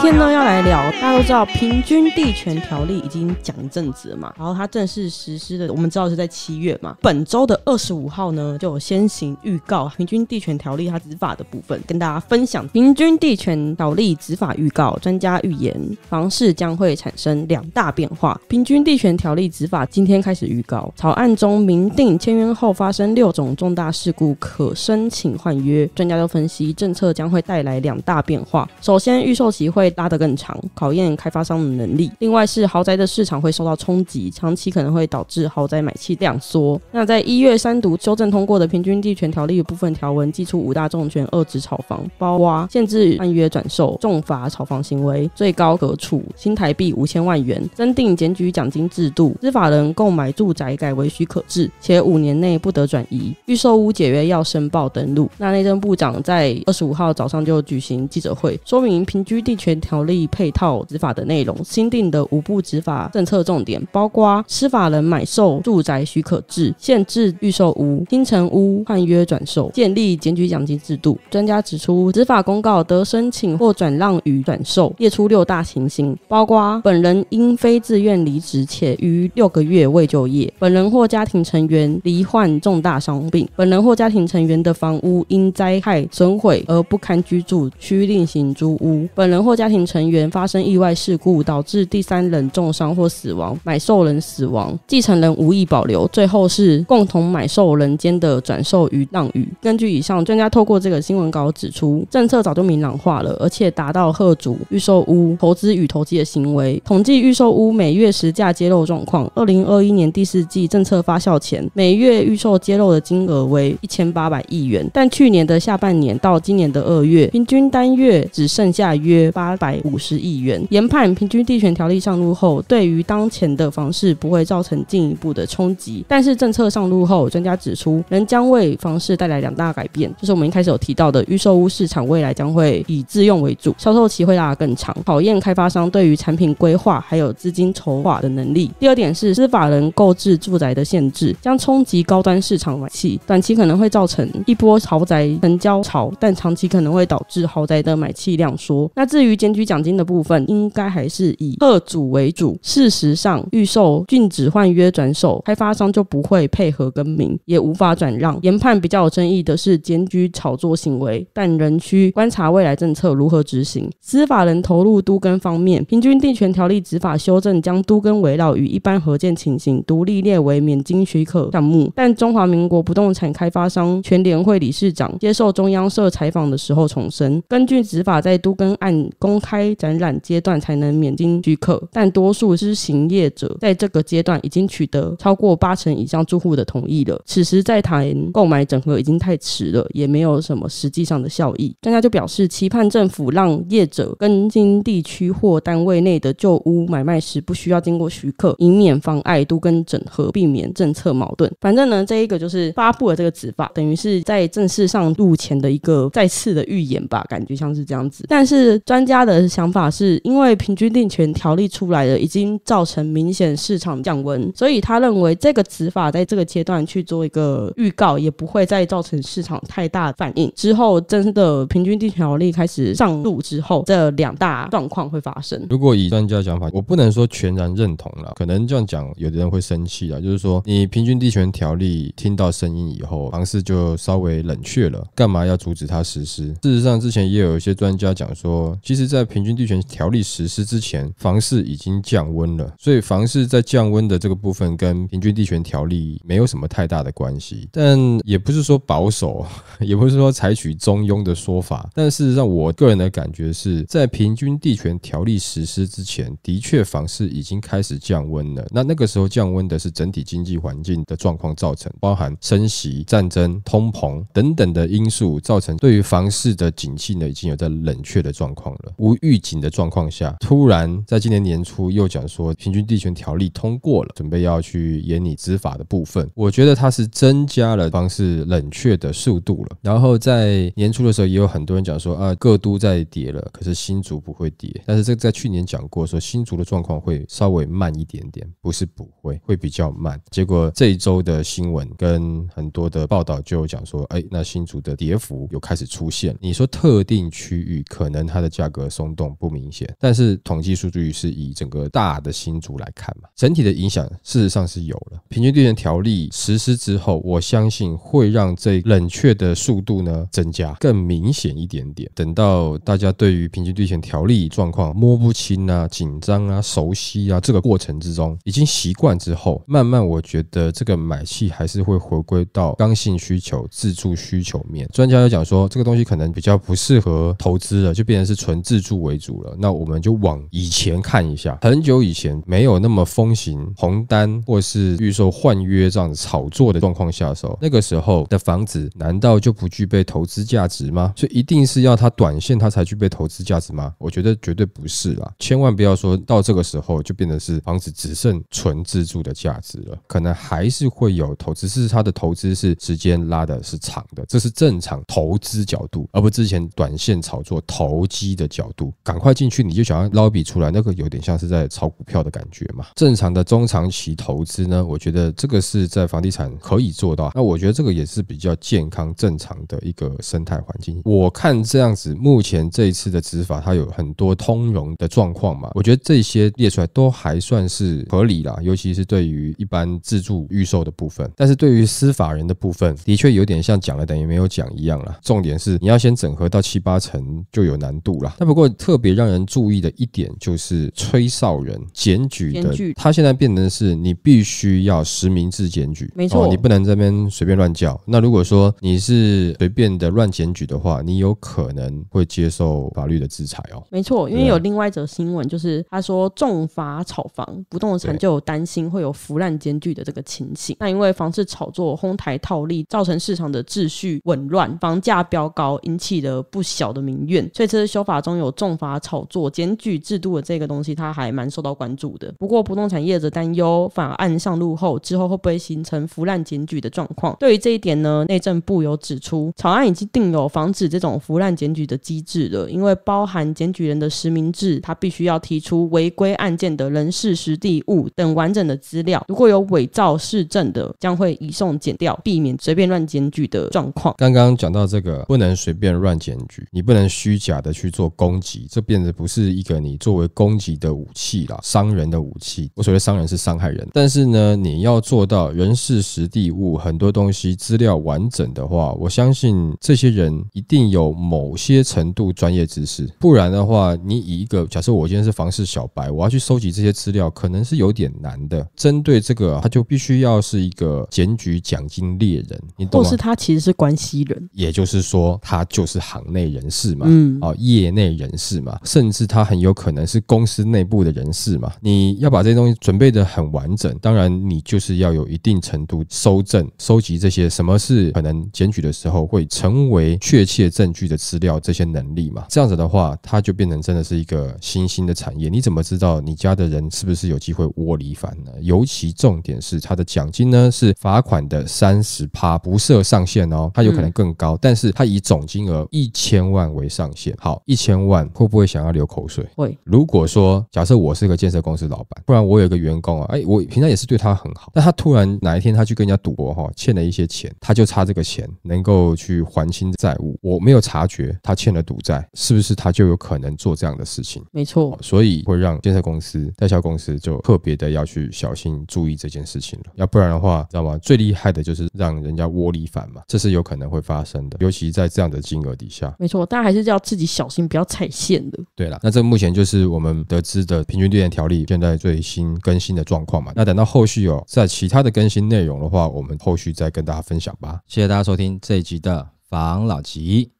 今天呢要来聊，大家都知道平均地权条例已经讲一阵子了嘛，然后它正式实施的，我们知道是在七月嘛。本周的二十五号呢，就先行预告平均地权条例它执法的部分，跟大家分享平均地权条例执法预告，专家预言房市将会产生两大变化。平均地权条例执法今天开始预告，草案中明定签约后发生六种重大事故可申请换约，专家都分析政策将会带来两大变化。首先预售期会。拉得更长，考验开发商的能力。另外是豪宅的市场会受到冲击，长期可能会导致豪宅买气量缩。那在一月三读修正通过的平均地权条例部分条文，祭出五大重拳遏制炒房，包括限制按约转售、重罚炒房行为，最高可处新台币五千万元，增定检举奖金制度，知法人购买住宅改为许可制，且五年内不得转移，预售屋解约要申报登录。那内政部长在二十五号早上就举行记者会，说明平均地权。条例配套执法的内容，新定的五部执法政策重点包括：司法人买售住宅许可制、限制预售屋、新城屋换约转售、建立检举奖金制度。专家指出，执法公告得申请或转让与转售，列出六大情形，包括本人因非自愿离职且逾六个月未就业、本人或家庭成员罹患重大伤病、本人或家庭成员的房屋因灾害损毁而不堪居住需另行租屋、本人或家家庭成员发生意外事故，导致第三人重伤或死亡，买受人死亡，继承人无意保留，最后是共同买受人间的转售与让与。根据以上，专家透过这个新闻稿指出，政策早就明朗化了，而且达到贺主预售屋投资与投机的行为。统计预售屋每月实价揭露状况，二零二一年第四季政策发酵前，每月预售揭露的金额为一千八百亿元，但去年的下半年到今年的二月，平均单月只剩下约八。百五十亿元，研判平均地权条例上路后，对于当前的房市不会造成进一步的冲击。但是政策上路后，专家指出，仍将为房市带来两大改变，就是我们一开始有提到的预售屋市场，未来将会以自用为主，销售期会拉得更长，考验开发商对于产品规划还有资金筹划的能力。第二点是，司法人购置住宅的限制，将冲击高端市场买气，短期可能会造成一波豪宅成交潮，但长期可能会导致豪宅的买气量缩。那至于减监举奖金的部分应该还是以二主为主。事实上，预售禁止换约转手，开发商就不会配合更名，也无法转让。研判比较有争议的是检举炒作行为，但仍需观察未来政策如何执行。司法人投入都更方面，平均地权条例执法修正将都更围绕与一般合建情形独立列为免经许可项目，但中华民国不动产开发商全联会理事长接受中央社采访的时候重申，根据执法在都更案公。开展览阶段才能免经许可，但多数是行业者在这个阶段已经取得超过八成以上住户的同意了。此时在谈购买整合已经太迟了，也没有什么实际上的效益。专家就表示，期盼政府让业者跟进地区或单位内的旧屋买卖时，不需要经过许可，以免妨碍都跟整合，避免政策矛盾。反正呢，这一个就是发布了这个执法，等于是在正式上路前的一个再次的预演吧，感觉像是这样子。但是专家。他的想法是因为平均定权条例出来了，已经造成明显市场降温，所以他认为这个执法在这个阶段去做一个预告，也不会再造成市场太大反应。之后真的平均地权条例开始上路之后，这两大状况会发生。如果以专家讲法，我不能说全然认同了，可能这样讲，有的人会生气啊。就是说，你平均地权条例听到声音以后，房市就稍微冷却了，干嘛要阻止它实施？事实上，之前也有一些专家讲说，其实。在平均地权条例实施之前，房市已经降温了，所以房市在降温的这个部分跟平均地权条例没有什么太大的关系。但也不是说保守，也不是说采取中庸的说法。但事实上，我个人的感觉是，在平均地权条例实施之前，的确房市已经开始降温了。那那个时候降温的是整体经济环境的状况造成，包含升息、战争、通膨等等的因素造成，对于房市的景气呢已经有在冷却的状况了。无预警的状况下，突然在今年年初又讲说平均地权条例通过了，准备要去严拟执法的部分，我觉得它是增加了方式冷却的速度了。然后在年初的时候，也有很多人讲说啊，各都在跌了，可是新竹不会跌。但是这个在去年讲过说新竹的状况会稍微慢一点点，不是不会，会比较慢。结果这一周的新闻跟很多的报道就讲说，哎，那新竹的跌幅又开始出现。你说特定区域可能它的价格。松动不明显，但是统计数据是以整个大的新竹来看嘛，整体的影响事实上是有了。平均兑现条例实施之后，我相信会让这冷却的速度呢增加更明显一点点。等到大家对于平均兑现条例状况摸不清啊、紧张啊、熟悉啊这个过程之中，已经习惯之后，慢慢我觉得这个买气还是会回归到刚性需求、自住需求面。专家又讲说，这个东西可能比较不适合投资了，就变成是纯自。资助为主了，那我们就往以前看一下，很久以前没有那么风行红单或是预售换约这样子炒作的状况下，时候那个时候的房子难道就不具备投资价值吗？就一定是要它短线它才具备投资价值吗？我觉得绝对不是啦，千万不要说到这个时候就变得是房子只剩纯自住的价值了，可能还是会有投资，只是它的投资是时间拉的是长的，这是正常投资角度，而不之前短线炒作投机的角度。度赶快进去，你就想要捞笔出来，那个有点像是在炒股票的感觉嘛。正常的中长期投资呢，我觉得这个是在房地产可以做到。那我觉得这个也是比较健康正常的一个生态环境。我看这样子，目前这一次的执法，它有很多通融的状况嘛，我觉得这些列出来都还算是合理啦，尤其是对于一般自住预售的部分，但是对于司法人的部分，的确有点像讲了等于没有讲一样啦。重点是你要先整合到七八成就有难度啦。那不。过特别让人注意的一点就是吹哨人检举的，他现在变成是你必须要实名制检举，没错，你不能这边随便乱叫。那如果说你是随便的乱检举的话，你有可能会接受法律的制裁哦。没错，因为有另外一则新闻，就是他说重罚炒房，不动产就担心会有腐烂检举的这个情形。那因为房市炒作、哄抬套利，造成市场的秩序紊乱，房价飙高，引起了不小的民怨，所以这次修法中有。重罚炒作检举制度的这个东西，它还蛮受到关注的。不过，不动产业者担忧法案上路后之后会不会形成腐烂检举的状况？对于这一点呢，内政部有指出，草案已经定有防止这种腐烂检举的机制了。因为包含检举人的实名制，他必须要提出违规案件的人事、时地、物等完整的资料。如果有伪造市政的，将会移送检掉，避免随便乱检举的状况。刚刚讲到这个，不能随便乱检举，你不能虚假的去做公。击，这变得不是一个你作为攻击的武器啦，伤人的武器。我所谓伤人是伤害人，但是呢，你要做到人事实地物，很多东西资料完整的话，我相信这些人一定有某些程度专业知识，不然的话，你以一个假设，我今天是房事小白，我要去收集这些资料，可能是有点难的。针对这个，他就必须要是一个检举奖金猎人，你或是他其实是关系人，也就是说，他就是行内人士嘛，嗯，哦，业内。人士嘛，甚至他很有可能是公司内部的人士嘛。你要把这些东西准备的很完整，当然你就是要有一定程度收证、收集这些什么是可能检举的时候会成为确切证据的资料，这些能力嘛。这样子的话，它就变成真的是一个新兴的产业。你怎么知道你家的人是不是有机会窝里反呢？尤其重点是，他的奖金呢是罚款的三十趴，不设上限哦，它有可能更高，但是它以总金额一千万为上限。好，一千。会不会想要流口水？会。如果说假设我是个建设公司老板，不然我有一个员工啊，哎，我平常也是对他很好。那他突然哪一天他去跟人家赌博哈，欠了一些钱，他就差这个钱能够去还清债务。我没有察觉他欠了赌债，是不是他就有可能做这样的事情？没错，所以会让建设公司、代销公司就特别的要去小心注意这件事情了。要不然的话，知道吗？最厉害的就是让人家窝里反嘛，这是有可能会发生的，尤其在这样的金额底下。没错，大家还是要自己小心，不要踩。太线了，对了，那这目前就是我们得知的平均电价条例现在最新更新的状况嘛？那等到后续有在其他的更新内容的话，我们后续再跟大家分享吧。谢谢大家收听这一集的房老吉，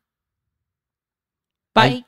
拜。